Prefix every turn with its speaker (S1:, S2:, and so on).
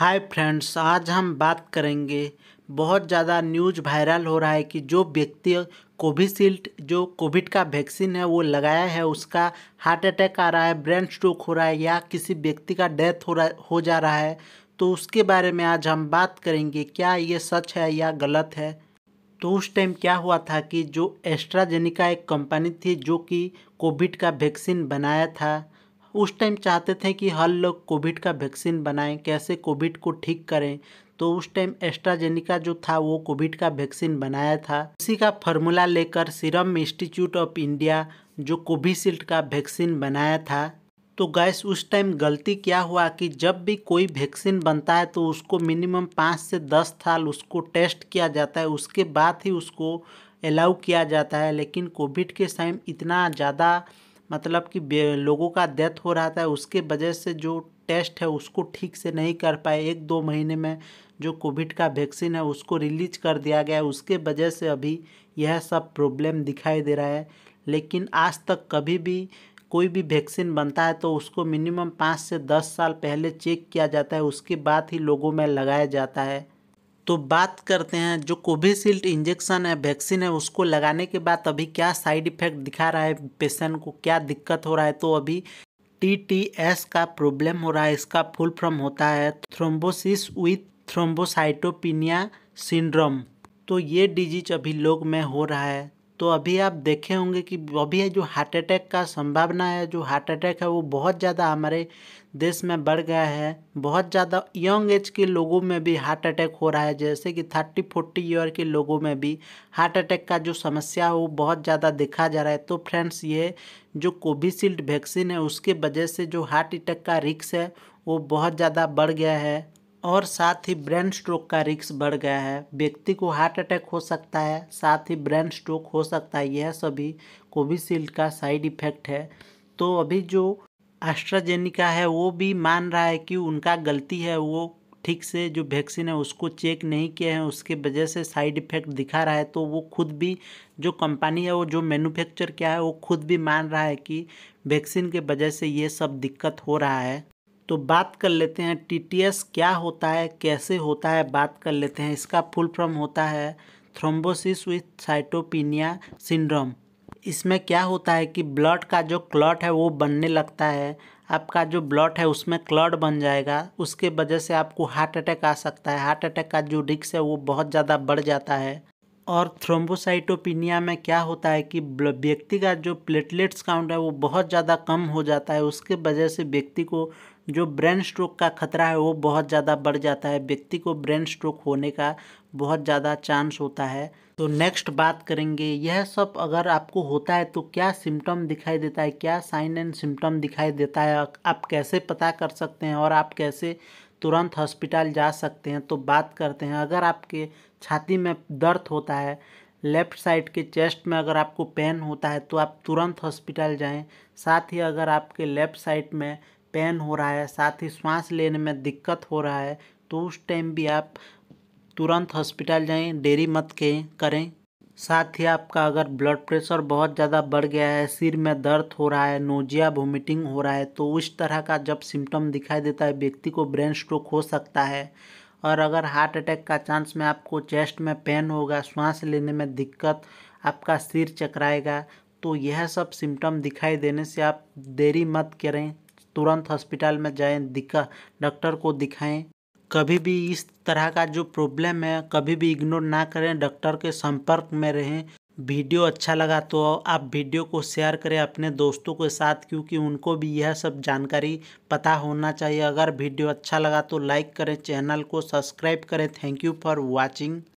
S1: hi friends आज हम बात करेंगे बहुत ज़्यादा न्यूज वायरल हो रहा है कि जो व्यक्ति कोविशील्ड जो कोविड का वैक्सीन है वो लगाया है उसका हार्ट अटैक आ रहा है ब्रेन स्ट्रोक हो रहा है या किसी व्यक्ति का डेथ हो रहा हो जा रहा है तो उसके बारे में आज हम बात करेंगे क्या ये सच है या गलत है तो उस टाइम क्या हुआ था कि जो एस्ट्राजेनिका एक कंपनी थी जो कि कोविड का वैक्सीन बनाया था उस टाइम चाहते थे कि हर लोग कोविड का वैक्सीन बनाएं कैसे कोविड को ठीक करें तो उस टाइम एस्ट्राजेनिका जो था वो कोविड का वैक्सीन बनाया था उसी का फॉर्मूला लेकर सीरम इंस्टीट्यूट ऑफ इंडिया जो कोविशील्ड का वैक्सीन बनाया था तो गैस उस टाइम गलती क्या हुआ कि जब भी कोई वैक्सीन बनता है तो उसको मिनिमम पाँच से दस साल उसको टेस्ट किया जाता है उसके बाद ही उसको अलाउ किया जाता है लेकिन कोविड के टाइम इतना ज़्यादा मतलब कि लोगों का डेथ हो रहा था उसके वजह से जो टेस्ट है उसको ठीक से नहीं कर पाए एक दो महीने में जो कोविड का वैक्सीन है उसको रिलीज कर दिया गया है उसके वजह से अभी यह सब प्रॉब्लम दिखाई दे रहा है लेकिन आज तक कभी भी कोई भी वैक्सीन बनता है तो उसको मिनिमम पाँच से दस साल पहले चेक किया जाता है उसके बाद ही लोगों में लगाया जाता है तो बात करते हैं जो कोविशील्ड इंजेक्शन है वैक्सीन है उसको लगाने के बाद अभी क्या साइड इफेक्ट दिखा रहा है पेशेंट को क्या दिक्कत हो रहा है तो अभी टी टी एस का प्रॉब्लम हो रहा है इसका फुल फॉर्म होता है थ्रोम्बोसिस विथ थ्रोम्बोसाइटोपिनिया सिंड्रोम तो ये डिजीज अभी लोग में हो रहा है तो अभी आप देखे होंगे कि अभी जो हार्ट अटैक का संभावना है जो हार्ट अटैक है वो बहुत ज़्यादा हमारे देश में बढ़ गया है बहुत ज़्यादा यंग एज के लोगों में भी हार्ट अटैक हो रहा है जैसे कि थर्टी फोर्टी ईयर के लोगों में भी हार्ट अटैक का जो समस्या है वो बहुत ज़्यादा देखा जा रहा है तो फ्रेंड्स ये जो कोविशील्ड वैक्सीन है उसके वजह से जो हार्ट अटैक का रिक्स है वो बहुत ज़्यादा बढ़ गया है और साथ ही ब्रेन स्ट्रोक का रिक्स बढ़ गया है व्यक्ति को हार्ट अटैक हो सकता है साथ ही ब्रेन स्ट्रोक हो सकता है यह सभी कोविशील्ड का साइड इफेक्ट है तो अभी जो एस्ट्राजेनिका है वो भी मान रहा है कि उनका गलती है वो ठीक से जो वैक्सीन है उसको चेक नहीं किया है उसके वजह से साइड इफ़ेक्ट दिखा रहा है तो वो खुद भी जो कंपनी है वो जो मैन्युफैक्चर किया है वो खुद भी मान रहा है कि वैक्सीन के वजह से ये सब दिक्कत हो रहा है तो बात कर लेते हैं टीटीएस क्या होता है कैसे होता है बात कर लेते हैं इसका फुल फॉर्म होता है थ्रोम्बोसिस विथ साइटोपिनिया सिंड्रोम इसमें क्या होता है कि ब्लड का जो क्लॉट है वो बनने लगता है आपका जो ब्लड है उसमें क्लॉट बन जाएगा उसके वजह से आपको हार्ट अटैक आ सकता है हार्ट अटैक का जो रिक्स है वो बहुत ज़्यादा बढ़ जाता है और थ्रोम्बोसाइटोपिनिया में क्या होता है कि व्यक्ति का जो प्लेटलेट्स काउंट है वो बहुत ज़्यादा कम हो जाता है उसके वजह से व्यक्ति को जो ब्रेन स्ट्रोक का खतरा है वो बहुत ज़्यादा बढ़ जाता है व्यक्ति को ब्रेन स्ट्रोक होने का बहुत ज़्यादा चांस होता है तो नेक्स्ट बात करेंगे यह सब अगर आपको होता है तो क्या सिम्टम दिखाई देता है क्या साइन एंड सिम्टम दिखाई देता है आप कैसे पता कर सकते हैं और आप कैसे तुरंत हॉस्पिटल जा सकते हैं तो बात करते हैं अगर आपके छाती में दर्द होता है लेफ़्ट साइड के चेस्ट में अगर आपको पेन होता है तो आप तुरंत हॉस्पिटल जाएं साथ ही अगर आपके लेफ़्ट साइड में पेन हो रहा है साथ ही सांस लेने में दिक्कत हो रहा है तो उस टाइम भी आप तुरंत हॉस्पिटल जाएं देरी मत के करें साथ ही आपका अगर ब्लड प्रेशर बहुत ज़्यादा बढ़ गया है सिर में दर्द हो रहा है नोजिया वोमिटिंग हो रहा है तो उस तरह का जब सिम्टम दिखाई देता है व्यक्ति को ब्रेन स्ट्रोक हो सकता है और अगर हार्ट अटैक का चांस में आपको चेस्ट में पेन होगा सांस लेने में दिक्कत आपका सिर चकराएगा तो यह सब सिम्टम दिखाई देने से आप देरी मत करें तुरंत हॉस्पिटल में जाएँ दिखा डॉक्टर को दिखाएँ कभी भी इस तरह का जो प्रॉब्लम है कभी भी इग्नोर ना करें डॉक्टर के संपर्क में रहें वीडियो अच्छा लगा तो आप वीडियो को शेयर करें अपने दोस्तों के साथ क्योंकि उनको भी यह सब जानकारी पता होना चाहिए अगर वीडियो अच्छा लगा तो लाइक करें चैनल को सब्सक्राइब करें थैंक यू फॉर वॉचिंग